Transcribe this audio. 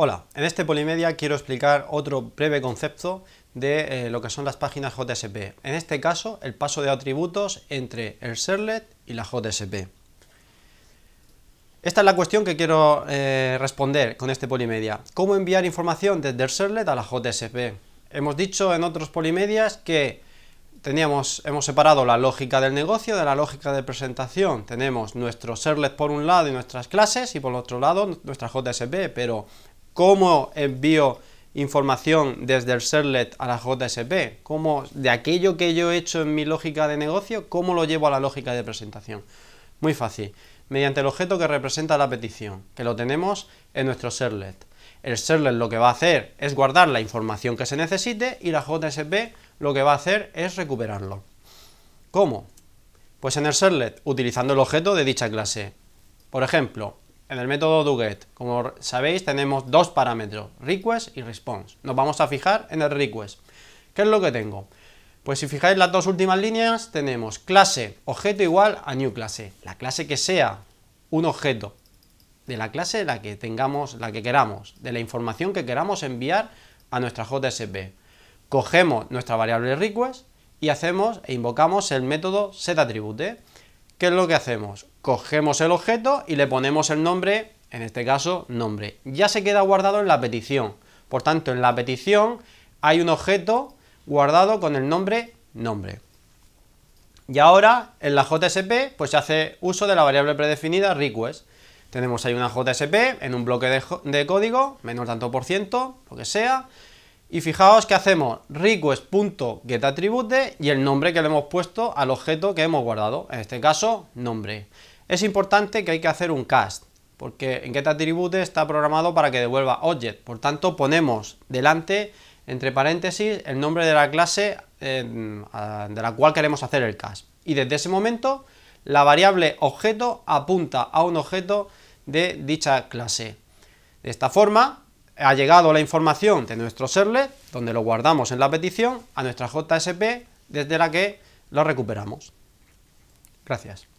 Hola, en este Polimedia quiero explicar otro breve concepto de eh, lo que son las páginas JSP. En este caso, el paso de atributos entre el serlet y la JSP. Esta es la cuestión que quiero eh, responder con este Polimedia. ¿Cómo enviar información desde el serlet a la JSP? Hemos dicho en otros Polimedias que teníamos, hemos separado la lógica del negocio de la lógica de presentación. Tenemos nuestro serlet por un lado y nuestras clases y por otro lado nuestra JSP, pero cómo envío información desde el Servlet a la JSP, cómo de aquello que yo he hecho en mi lógica de negocio, cómo lo llevo a la lógica de presentación. Muy fácil, mediante el objeto que representa la petición, que lo tenemos en nuestro Servlet. El Servlet lo que va a hacer es guardar la información que se necesite y la JSP lo que va a hacer es recuperarlo. ¿Cómo? Pues en el Servlet utilizando el objeto de dicha clase. Por ejemplo, en el método doGet, como sabéis, tenemos dos parámetros, request y response. Nos vamos a fijar en el request. ¿Qué es lo que tengo? Pues si fijáis las dos últimas líneas, tenemos clase objeto igual a new clase. La clase que sea un objeto de la clase la que tengamos, la que queramos, de la información que queramos enviar a nuestra JSP. Cogemos nuestra variable request y hacemos e invocamos el método setAttribute ¿eh? ¿Qué es lo que hacemos? Cogemos el objeto y le ponemos el nombre, en este caso nombre. Ya se queda guardado en la petición. Por tanto, en la petición hay un objeto guardado con el nombre nombre. Y ahora en la JSP pues se hace uso de la variable predefinida request. Tenemos ahí una JSP en un bloque de, de código, menos tanto por ciento, lo que sea, y fijaos que hacemos request.getAttribute y el nombre que le hemos puesto al objeto que hemos guardado, en este caso, nombre. Es importante que hay que hacer un cast, porque en getAttribute está programado para que devuelva object, por tanto ponemos delante, entre paréntesis, el nombre de la clase de la cual queremos hacer el cast. Y desde ese momento la variable objeto apunta a un objeto de dicha clase. De esta forma ha llegado la información de nuestro servlet, donde lo guardamos en la petición, a nuestra JSP, desde la que lo recuperamos. Gracias.